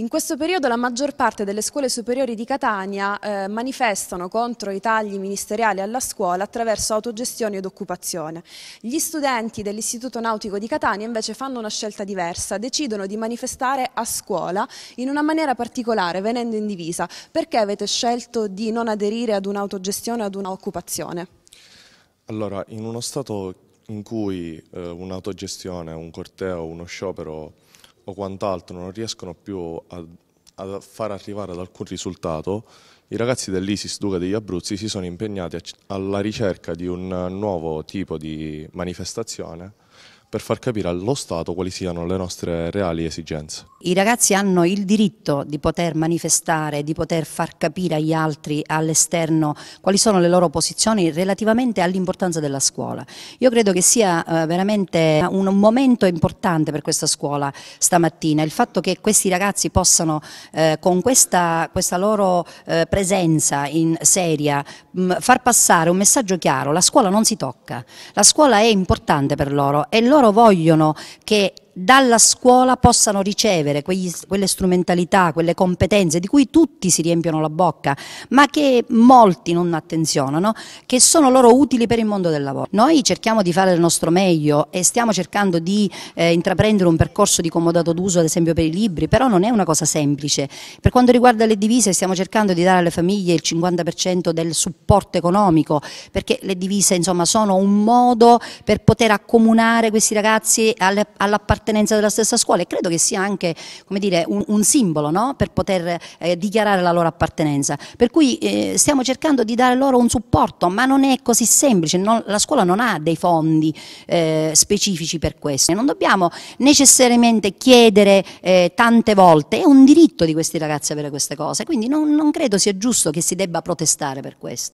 In questo periodo la maggior parte delle scuole superiori di Catania eh, manifestano contro i tagli ministeriali alla scuola attraverso autogestione ed occupazione. Gli studenti dell'Istituto Nautico di Catania invece fanno una scelta diversa, decidono di manifestare a scuola in una maniera particolare, venendo in divisa. Perché avete scelto di non aderire ad un'autogestione o ad un'occupazione? Allora, in uno Stato in cui eh, un'autogestione, un corteo, uno sciopero o quant'altro non riescono più a, a, far arrivare ad alcun risultato, i ragazzi dell'Isis Duca degli Abruzzi si sono impegnati alla ricerca di un nuovo tipo di manifestazione per far capire allo Stato quali siano le nostre reali esigenze. I ragazzi hanno il diritto di poter manifestare, di poter far capire agli altri, all'esterno, quali sono le loro posizioni relativamente all'importanza della scuola. Io credo che sia eh, veramente un momento importante per questa scuola stamattina, il fatto che questi ragazzi possano eh, con questa, questa loro eh, presenza in seria mh, mm, far passare un messaggio chiaro, la scuola non si tocca, la scuola è importante per loro, e loro vogliono che dalla scuola possano ricevere quegli, quelle strumentalità, quelle competenze di cui tutti si riempiono la bocca, ma che molti non attenzionano, che sono loro utili per il mondo del lavoro. Noi cerchiamo di fare il nostro meglio e stiamo cercando di eh, intraprendere un percorso di comodato d'uso, ad esempio per i libri, però non è una cosa semplice. Per quanto riguarda le divise stiamo cercando di dare alle famiglie il 50% del supporto economico, perché le divise insomma, sono un modo per poter accomunare questi ragazzi all'appartenenza appartenenza della stessa scuola e credo che sia anche dire, un, un, simbolo no? per poter eh, dichiarare la loro appartenenza. Per cui eh, stiamo cercando di dare loro un supporto, ma non è così semplice, non, la scuola non ha dei fondi eh, specifici per questo. Non dobbiamo necessariamente chiedere eh, tante volte, è un diritto di questi ragazzi avere queste cose, quindi non, non credo sia giusto che si debba protestare per questo.